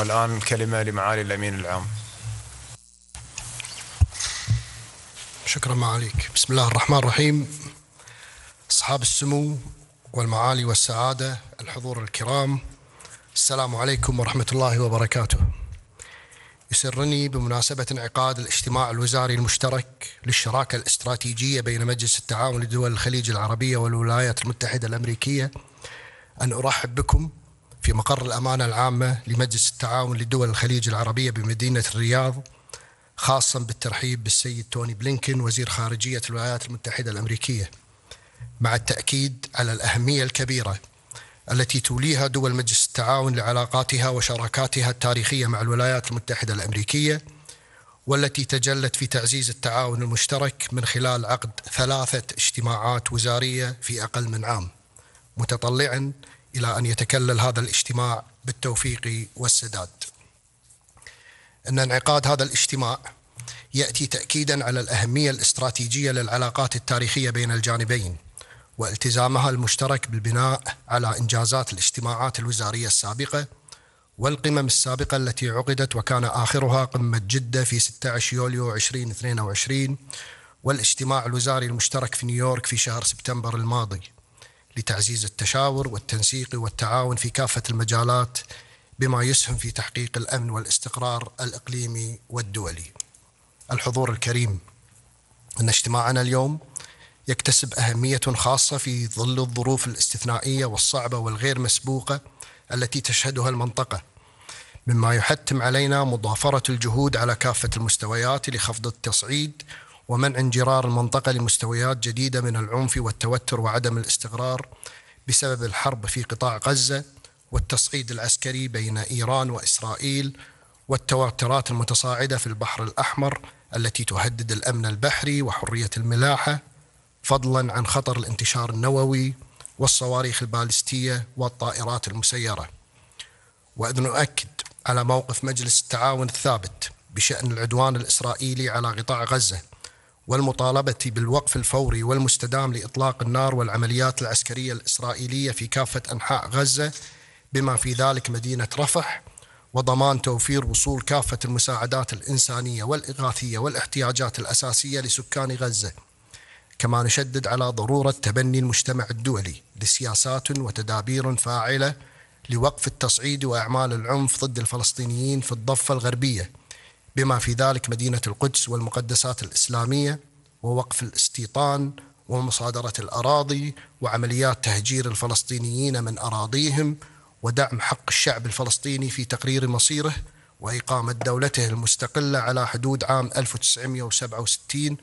والآن الكلمة لمعالي الأمين العام شكرا معاليك بسم الله الرحمن الرحيم أصحاب السمو والمعالي والسعادة الحضور الكرام السلام عليكم ورحمة الله وبركاته يسرني بمناسبة انعقاد الاجتماع الوزاري المشترك للشراكة الاستراتيجية بين مجلس التعاون لدول الخليج العربية والولايات المتحدة الأمريكية أن أرحب بكم في مقر الأمانة العامة لمجلس التعاون لدول الخليج العربية بمدينة الرياض خاصا بالترحيب بالسيد توني بلينكن وزير خارجية الولايات المتحدة الأمريكية مع التأكيد على الأهمية الكبيرة التي توليها دول مجلس التعاون لعلاقاتها وشراكاتها التاريخية مع الولايات المتحدة الأمريكية والتي تجلت في تعزيز التعاون المشترك من خلال عقد ثلاثة اجتماعات وزارية في أقل من عام متطلعا إلى أن يتكلل هذا الاجتماع بالتوفيق والسداد أن انعقاد هذا الاجتماع يأتي تأكيدا على الأهمية الاستراتيجية للعلاقات التاريخية بين الجانبين والتزامها المشترك بالبناء على إنجازات الاجتماعات الوزارية السابقة والقمم السابقة التي عقدت وكان آخرها قمة جدة في 16 يوليو 2022 والاجتماع الوزاري المشترك في نيويورك في شهر سبتمبر الماضي لتعزيز التشاور والتنسيق والتعاون في كافه المجالات بما يسهم في تحقيق الامن والاستقرار الاقليمي والدولي. الحضور الكريم ان اجتماعنا اليوم يكتسب اهميه خاصه في ظل الظروف الاستثنائيه والصعبه والغير مسبوقه التي تشهدها المنطقه مما يحتم علينا مضافره الجهود على كافه المستويات لخفض التصعيد ومنع انجرار المنطقة لمستويات جديدة من العنف والتوتر وعدم الاستقرار بسبب الحرب في قطاع غزة والتصعيد العسكري بين إيران وإسرائيل والتوترات المتصاعدة في البحر الأحمر التي تهدد الأمن البحري وحرية الملاحة فضلا عن خطر الانتشار النووي والصواريخ البالستية والطائرات المسيرة وإذ نؤكد على موقف مجلس التعاون الثابت بشأن العدوان الإسرائيلي على قطاع غزة والمطالبة بالوقف الفوري والمستدام لإطلاق النار والعمليات العسكرية الإسرائيلية في كافة أنحاء غزة بما في ذلك مدينة رفح وضمان توفير وصول كافة المساعدات الإنسانية والإغاثية والاحتياجات الأساسية لسكان غزة كما نشدد على ضرورة تبني المجتمع الدولي لسياسات وتدابير فاعلة لوقف التصعيد وأعمال العنف ضد الفلسطينيين في الضفة الغربية بما في ذلك مدينة القدس والمقدسات الإسلامية ووقف الاستيطان ومصادرة الأراضي وعمليات تهجير الفلسطينيين من أراضيهم ودعم حق الشعب الفلسطيني في تقرير مصيره وإقامة دولته المستقلة على حدود عام 1967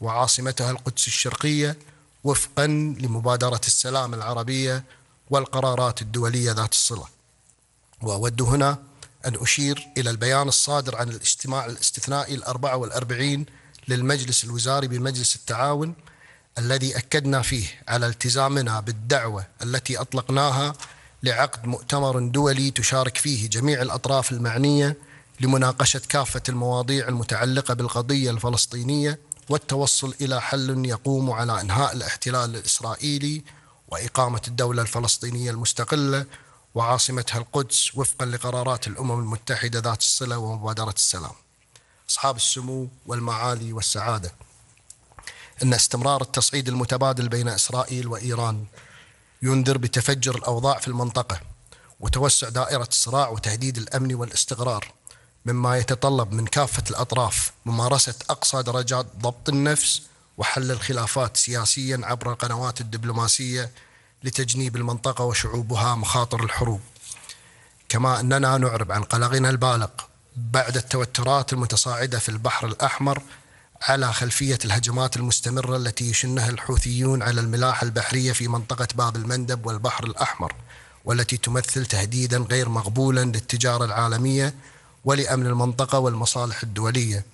وعاصمتها القدس الشرقية وفقا لمبادرة السلام العربية والقرارات الدولية ذات الصلة وأود هنا أن أشير إلى البيان الصادر عن الاجتماع الاستثنائي الأربعة والأربعين للمجلس الوزاري بمجلس التعاون الذي أكدنا فيه على التزامنا بالدعوة التي أطلقناها لعقد مؤتمر دولي تشارك فيه جميع الأطراف المعنية لمناقشة كافة المواضيع المتعلقة بالقضية الفلسطينية والتوصل إلى حل يقوم على إنهاء الاحتلال الإسرائيلي وإقامة الدولة الفلسطينية المستقلة وعاصمتها القدس وفقا لقرارات الامم المتحده ذات الصله ومبادره السلام. اصحاب السمو والمعالي والسعاده. ان استمرار التصعيد المتبادل بين اسرائيل وايران ينذر بتفجر الاوضاع في المنطقه وتوسع دائره الصراع وتهديد الامن والاستقرار مما يتطلب من كافه الاطراف ممارسه اقصى درجات ضبط النفس وحل الخلافات سياسيا عبر القنوات الدبلوماسيه لتجنيب المنطقة وشعوبها مخاطر الحروب كما أننا نعرب عن قلقنا البالغ بعد التوترات المتصاعدة في البحر الأحمر على خلفية الهجمات المستمرة التي يشنها الحوثيون على الملاحة البحرية في منطقة باب المندب والبحر الأحمر والتي تمثل تهديدا غير مقبولا للتجارة العالمية ولأمن المنطقة والمصالح الدولية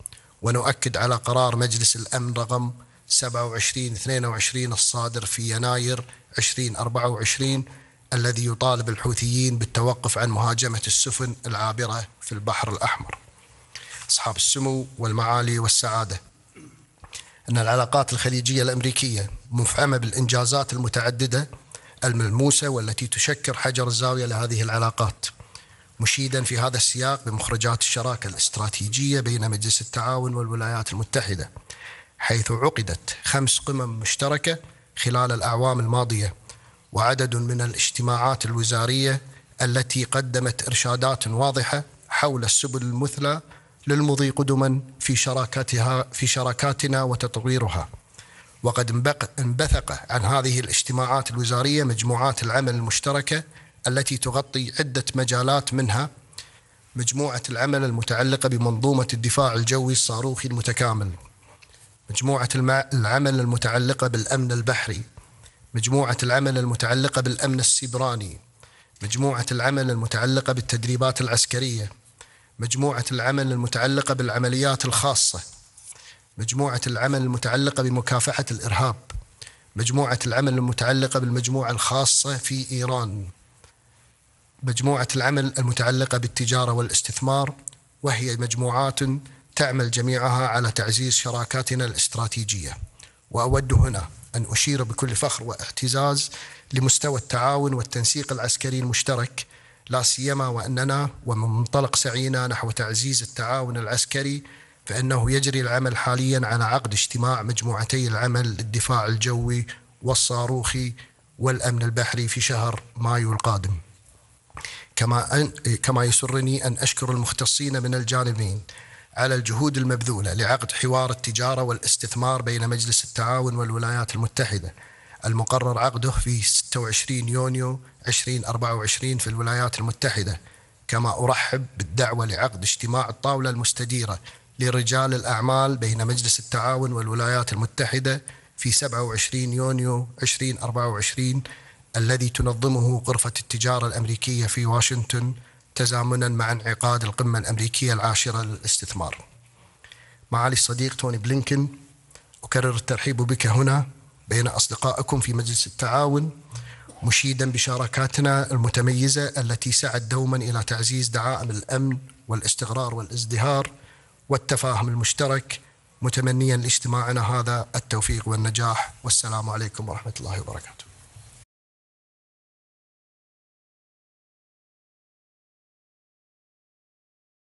ونؤكد على قرار مجلس الأمن رقم 27 22 الصادر في يناير 2024 الذي يطالب الحوثيين بالتوقف عن مهاجمة السفن العابرة في البحر الأحمر أصحاب السمو والمعالي والسعادة أن العلاقات الخليجية الأمريكية مفعمة بالإنجازات المتعددة الملموسة والتي تشكل حجر الزاوية لهذه العلاقات مشيدا في هذا السياق بمخرجات الشراكة الاستراتيجية بين مجلس التعاون والولايات المتحدة حيث عقدت خمس قمم مشتركة خلال الأعوام الماضية وعدد من الاجتماعات الوزارية التي قدمت إرشادات واضحة حول السبل المثلى للمضي قدما في شراكاتها في شراكاتنا وتطويرها. وقد انبثق عن هذه الاجتماعات الوزارية مجموعات العمل المشتركة التي تغطي عدة مجالات منها مجموعة العمل المتعلقة بمنظومة الدفاع الجوي الصاروخي المتكامل مجموعة العمل المتعلقة بالأمن البحري مجموعة العمل المتعلقة بالأمن السيبراني مجموعة العمل المتعلقة بالتدريبات العسكرية مجموعة العمل المتعلقة بالعمليات الخاصة مجموعة العمل المتعلقة بمكافحة الإرهاب مجموعة العمل المتعلقة بالمجموعة الخاصة في إيران مجموعة العمل المتعلقة بالتجارة والاستثمار وهي مجموعات تعمل جميعها على تعزيز شراكاتنا الاستراتيجيه واود هنا ان اشير بكل فخر واعتزاز لمستوى التعاون والتنسيق العسكري المشترك لا سيما واننا ومن منطلق سعينا نحو تعزيز التعاون العسكري فانه يجري العمل حاليا على عقد اجتماع مجموعتي العمل للدفاع الجوي والصاروخي والامن البحري في شهر مايو القادم. كما أن كما يسرني ان اشكر المختصين من الجانبين على الجهود المبذولة لعقد حوار التجارة والاستثمار بين مجلس التعاون والولايات المتحدة المقرر عقده في 26 يونيو 2024 في الولايات المتحدة كما أرحب بالدعوة لعقد اجتماع الطاولة المستديرة لرجال الأعمال بين مجلس التعاون والولايات المتحدة في 27 يونيو 2024 الذي تنظمه غرفة التجارة الأمريكية في واشنطن تزامنا مع انعقاد القمة الأمريكية العاشرة للاستثمار معالي الصديق توني بلينكن أكرر الترحيب بك هنا بين أصدقائكم في مجلس التعاون مشيدا بشراكاتنا المتميزة التي سعت دوما إلى تعزيز دعائم الأمن والاستقرار والازدهار والتفاهم المشترك متمنيا لاجتماعنا هذا التوفيق والنجاح والسلام عليكم ورحمة الله وبركاته